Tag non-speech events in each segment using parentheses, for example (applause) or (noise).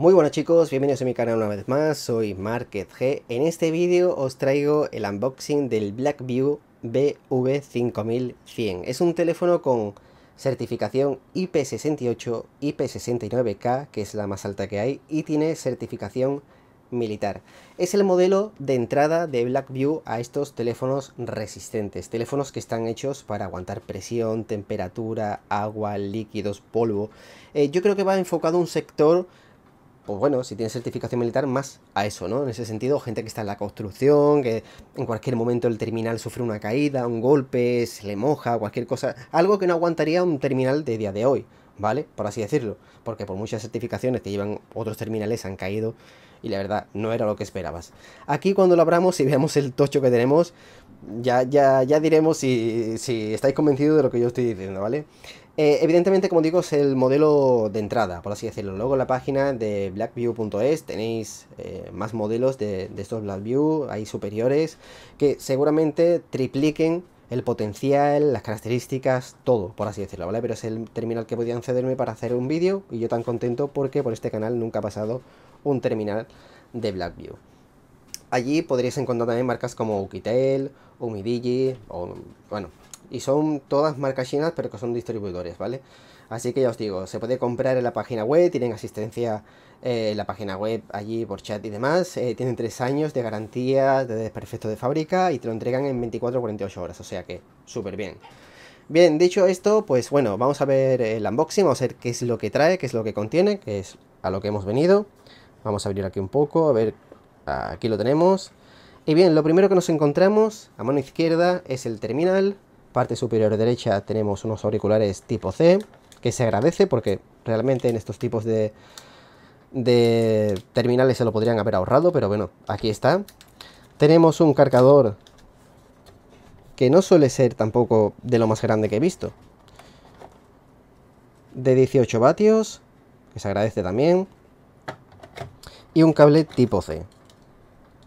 Muy buenas chicos, bienvenidos a mi canal una vez más, soy Market G. En este vídeo os traigo el unboxing del Blackview BV5100. Es un teléfono con certificación IP68, IP69K, que es la más alta que hay, y tiene certificación militar. Es el modelo de entrada de Blackview a estos teléfonos resistentes, teléfonos que están hechos para aguantar presión, temperatura, agua, líquidos, polvo. Eh, yo creo que va enfocado a un sector pues bueno, si tienes certificación militar, más a eso, ¿no? En ese sentido, gente que está en la construcción, que en cualquier momento el terminal sufre una caída, un golpe, se le moja, cualquier cosa, algo que no aguantaría un terminal de día de hoy, ¿vale? Por así decirlo, porque por muchas certificaciones que llevan otros terminales han caído y la verdad no era lo que esperabas. Aquí cuando lo abramos y veamos el tocho que tenemos, ya, ya, ya diremos si, si estáis convencidos de lo que yo estoy diciendo, ¿vale? Eh, evidentemente, como digo, es el modelo de entrada, por así decirlo. Luego en la página de blackview.es tenéis eh, más modelos de, estos Blackview, hay superiores, que seguramente tripliquen el potencial, las características, todo, por así decirlo, ¿vale? Pero es el terminal que podían cederme para hacer un vídeo y yo tan contento porque por este canal nunca ha pasado un terminal de Blackview. Allí podréis encontrar también marcas como Ukitel, Umidigi, o bueno, y son todas marcas chinas, pero que son distribuidores, ¿vale? Así que ya os digo, se puede comprar en la página web, tienen asistencia en eh, la página web allí por chat y demás, eh, tienen tres años de garantía de desperfecto de fábrica y te lo entregan en 24 o 48 horas, o sea que súper bien. Bien, dicho esto, pues bueno, vamos a ver el unboxing, vamos a ver qué es lo que trae, qué es lo que contiene, que es a lo que hemos venido. Vamos a abrir aquí un poco, a ver, aquí lo tenemos. Y bien, lo primero que nos encontramos a mano izquierda es el terminal, parte superior derecha tenemos unos auriculares tipo C, que se agradece porque realmente en estos tipos de, de terminales se lo podrían haber ahorrado, pero bueno, aquí está. Tenemos un cargador que no suele ser tampoco de lo más grande que he visto. De 18 vatios, que se agradece también. Y un cable tipo C,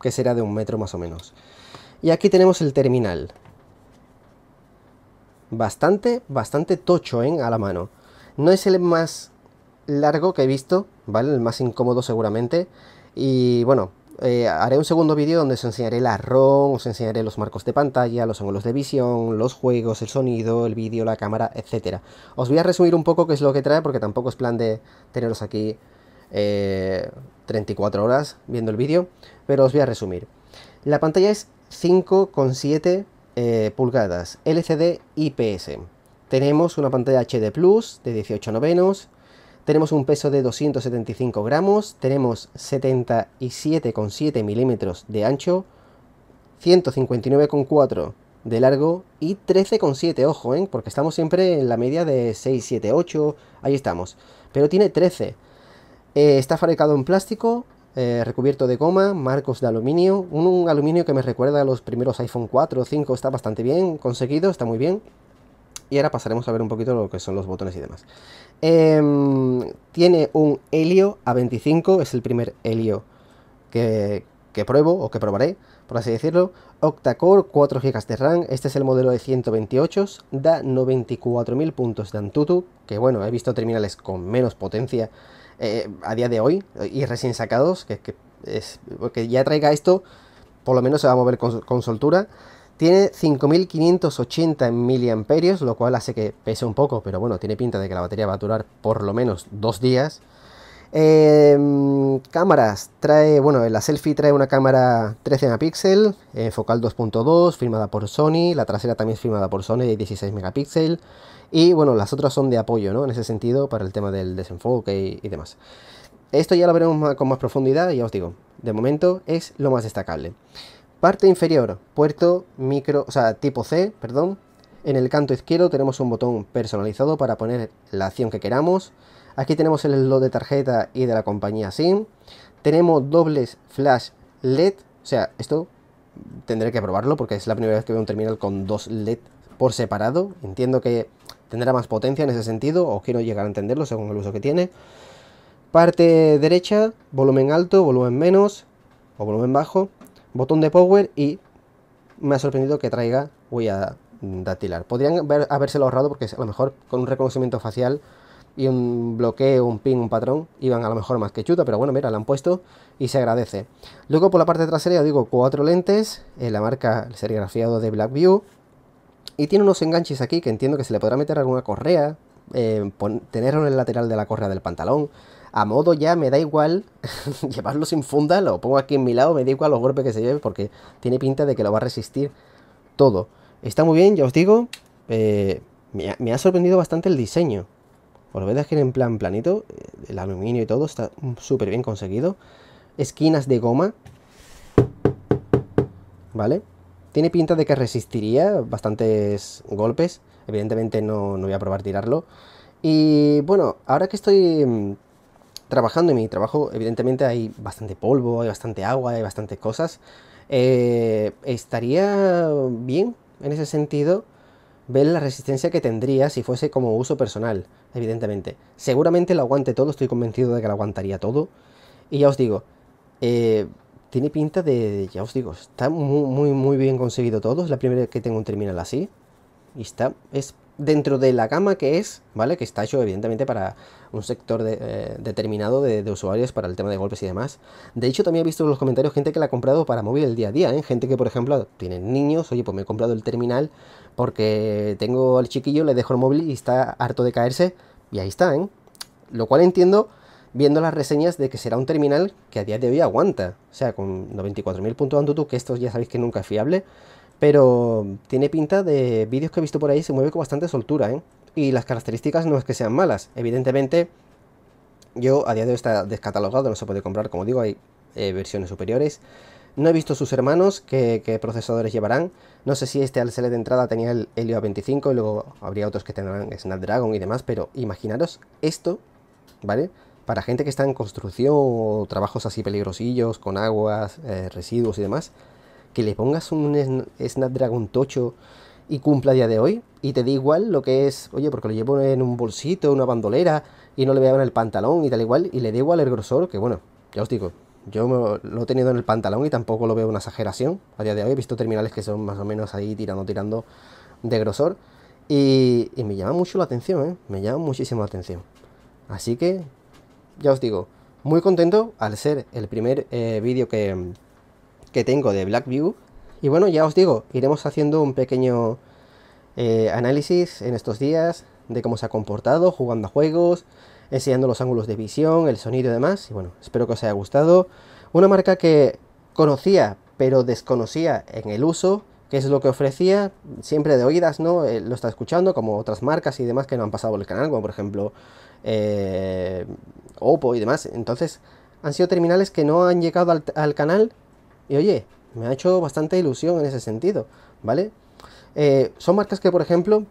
que será de un metro más o menos. Y aquí tenemos el terminal bastante, bastante tocho en ¿eh? a la mano. No es el más largo que he visto, ¿vale? El más incómodo seguramente. Y bueno, eh, haré un segundo vídeo donde os enseñaré el ROM, os enseñaré los marcos de pantalla, los ángulos de visión, los juegos, el sonido, el vídeo, la cámara, etc. Os voy a resumir un poco qué es lo que trae porque tampoco es plan de teneros aquí 34 eh, horas viendo el vídeo, pero os voy a resumir. La pantalla es 5,7 eh, pulgadas LCD IPS. Tenemos una pantalla HD Plus de 18 novenos, tenemos un peso de 275 gramos, tenemos 77,7 milímetros de ancho, 159,4 de largo y 13,7, ojo, ¿eh? porque estamos siempre en la media de 6, 7, 8, ahí estamos. Pero tiene 13. Eh, está fabricado en plástico eh, recubierto de goma, marcos de aluminio, un, aluminio que me recuerda a los primeros iPhone 4 o 5, está bastante bien conseguido, está muy bien. Y ahora pasaremos a ver un poquito lo que son los botones y demás. Em, tiene un helio A25, es el primer helio que, que pruebo o que probaré, por así decirlo. Octa-core, 4 GB de RAM, este es el modelo de 128, da 94.000 puntos de Antutu, que bueno, he visto terminales con menos potencia eh, a día de hoy y recién sacados, que, es, ya traiga esto, por lo menos se va a mover con, soltura. Tiene 5580 miliamperios, lo cual hace que pese un poco, pero bueno, tiene pinta de que la batería va a durar por lo menos dos días. Em, cámaras, trae, bueno, la selfie trae una cámara 13 megapíxel, eh, focal 2.2, filmada por Sony, la trasera también es filmada por Sony de 16 megapíxeles, y bueno, las otras son de apoyo, ¿no? En ese sentido, para el tema del desenfoque y, demás. Esto ya lo veremos con más profundidad, ya os digo, de momento es lo más destacable. Parte inferior, puerto micro, o sea, tipo C, perdón. En el canto izquierdo tenemos un botón personalizado para poner la acción que queramos. Aquí tenemos el slot de tarjeta y de la compañía SIM. Tenemos dobles flash LED. O sea, esto tendré que probarlo porque es la primera vez que veo un terminal con dos LED por separado. Entiendo que tendrá más potencia en ese sentido o quiero llegar a entenderlo según el uso que tiene. Parte derecha, volumen alto, volumen menos o volumen bajo, botón de power y me ha sorprendido que traiga huella dactilar. Podrían haberse ahorrado porque a lo mejor con un reconocimiento facial y un bloqueo, un pin, un patrón, iban a lo mejor más que chuta, pero bueno, mira, la han puesto y se agradece. Luego por la parte trasera, digo, cuatro lentes, en eh, la marca serigrafiado de Blackview, y tiene unos enganches aquí que entiendo que se le podrá meter alguna correa, eh, tenerlo en el lateral de la correa del pantalón, a modo ya me da igual (laughs) llevarlo sin funda, lo pongo aquí en mi lado, me da igual los golpes que se lleve porque tiene pinta de que lo va a resistir todo. Está muy bien, ya os digo, eh, me ha sorprendido bastante el diseño. Pues la verdad es que en plan planito, el aluminio y todo está súper bien conseguido. Esquinas de goma, ¿vale? Tiene pinta de que resistiría bastantes golpes. Evidentemente no, voy a probar tirarlo. Y bueno, ahora que estoy mm, trabajando en mi trabajo, evidentemente hay bastante polvo, hay bastante agua, hay bastantes cosas. Eh, estaría bien en ese sentido Ver la resistencia que tendría si fuese como uso personal, evidentemente. Seguramente lo aguante todo, estoy convencido de que lo aguantaría todo. Y ya os digo, eh, tiene pinta de, ya os digo, está muy, muy, muy bien conseguido todo. Es la primera vez que tengo un terminal así. Y está, es dentro de la gama que es, ¿vale? Que está hecho evidentemente para un sector eh, determinado de, usuarios para el tema de golpes y demás. De hecho, también he visto en los comentarios gente que la ha comprado para móvil el día a día, ¿eh? gente que, por ejemplo, tiene niños, oye, pues me he comprado el terminal porque tengo al chiquillo, le dejo el móvil y está harto de caerse, y ahí está, ¿eh? Lo cual entiendo viendo las reseñas de que será un terminal que a día de hoy aguanta, o sea, con 94.000 puntos de Antutu, que esto ya sabéis que nunca es fiable, pero tiene pinta de vídeos que he visto por ahí, se mueve con bastante soltura, ¿eh? y las características no es que sean malas. Evidentemente, yo a día de hoy está descatalogado, no se puede comprar, como digo, hay eh, versiones superiores. No he visto sus hermanos qué, procesadores llevarán. No sé si este al de entrada tenía el Helio A25 y luego habría otros que tendrán Snapdragon y demás, pero imaginaros esto, ¿vale? Para gente que está en construcción o trabajos así peligrosillos, con aguas, eh, residuos y demás, que le pongas un Snapdragon tocho y cumpla a día de hoy, y te da igual lo que es, oye, porque lo llevo en un bolsito, una bandolera y no le en el pantalón y tal igual, y le da igual el grosor, que bueno, ya os digo, yo lo he tenido en el pantalón y tampoco lo veo una exageración. A día de hoy he visto terminales que son más o menos ahí tirando, tirando de grosor. Y, me llama mucho la atención, ¿eh? me llama muchísimo la atención. Así que, ya os digo, muy contento al ser el primer eh, vídeo que, que tengo de Blackview. Y bueno, ya os digo, iremos haciendo un pequeño eh, análisis en estos días de cómo se ha comportado jugando a juegos, enseñando los ángulos de visión, el sonido y demás. Y bueno, espero que os haya gustado. Una marca que conocía pero desconocía en el uso, que es lo que ofrecía, siempre de oídas, ¿no? Eh, lo está escuchando, como otras marcas y demás que no han pasado por el canal, como por ejemplo eh, Oppo y demás. Entonces, han sido terminales que no han llegado al canal y oye, me ha hecho bastante ilusión en ese sentido, ¿vale? Eh, son marcas que, por ejemplo,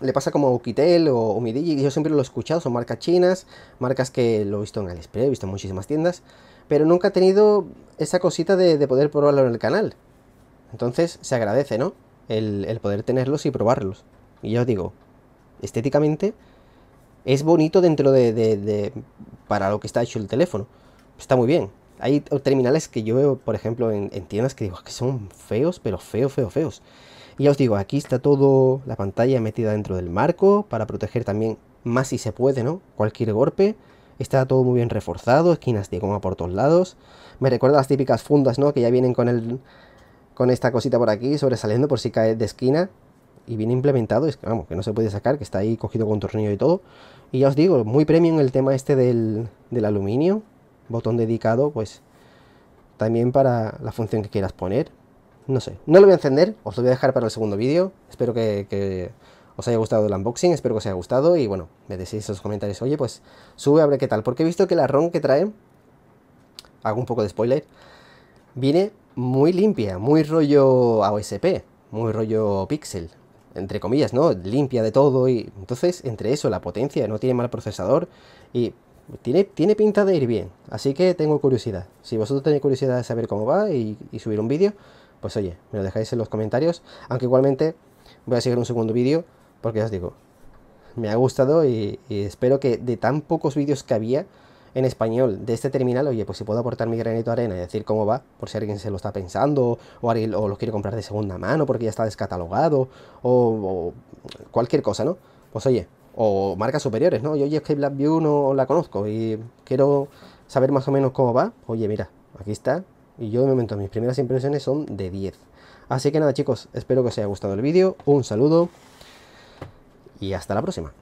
le pasa como a o, Umidigi, Midigi, yo siempre lo he escuchado, son marcas chinas, marcas que lo he visto en Aliexpress, he visto en muchísimas tiendas, pero nunca he tenido esa cosita de, poder probarlo en el canal. Entonces se agradece, ¿no? El, poder tenerlos y probarlos. Y yo os digo, estéticamente es bonito dentro de, para lo que está hecho el teléfono. Está muy bien. Hay terminales que yo veo, por ejemplo, en, en tiendas que digo ah, que son feos, pero feos, feos, feos. Y ya os digo, aquí está todo la pantalla metida dentro del marco para proteger también más si se puede, ¿no? Cualquier golpe. Está todo muy bien reforzado, esquinas de goma por todos lados. Me recuerda a las típicas fundas, ¿no? Que ya vienen con el con esta cosita por aquí sobresaliendo por si cae de esquina. Y viene implementado, es que vamos, que no se puede sacar, que está ahí cogido con tornillo y todo. Y ya os digo, muy premium el tema este del, del aluminio. Botón dedicado, pues, también para la función que quieras poner. No sé, no lo voy a encender, os lo voy a dejar para el segundo vídeo. Espero que, os haya gustado el unboxing, espero que os haya gustado y bueno, me decís en los comentarios, oye, pues sube a ver qué tal, porque he visto que la ROM que trae, hago un poco de spoiler, viene muy limpia, muy rollo AOSP, muy rollo Pixel, entre comillas, ¿no? Limpia de todo y entonces entre eso, la potencia, no tiene mal procesador y tiene, tiene pinta de ir bien, así que tengo curiosidad. Si vosotros tenéis curiosidad de saber cómo va y, y subir un vídeo, pues oye, me lo dejáis en los comentarios. Aunque igualmente voy a seguir un segundo vídeo, porque ya os digo, me ha gustado y, espero que de tan pocos vídeos que había en español de este terminal, oye, pues si puedo aportar mi granito de arena y decir cómo va, por si alguien se lo está pensando, o, alguien, lo quiere comprar de segunda mano porque ya está descatalogado, o, cualquier cosa, ¿no? Pues oye, o marcas superiores, ¿no? Yo, oye, es que Blackview no la conozco y quiero saber más o menos cómo va. Oye, mira, aquí está, y yo de momento mis primeras impresiones son de 10. Así que nada chicos, espero que os haya gustado el vídeo, un saludo y hasta la próxima.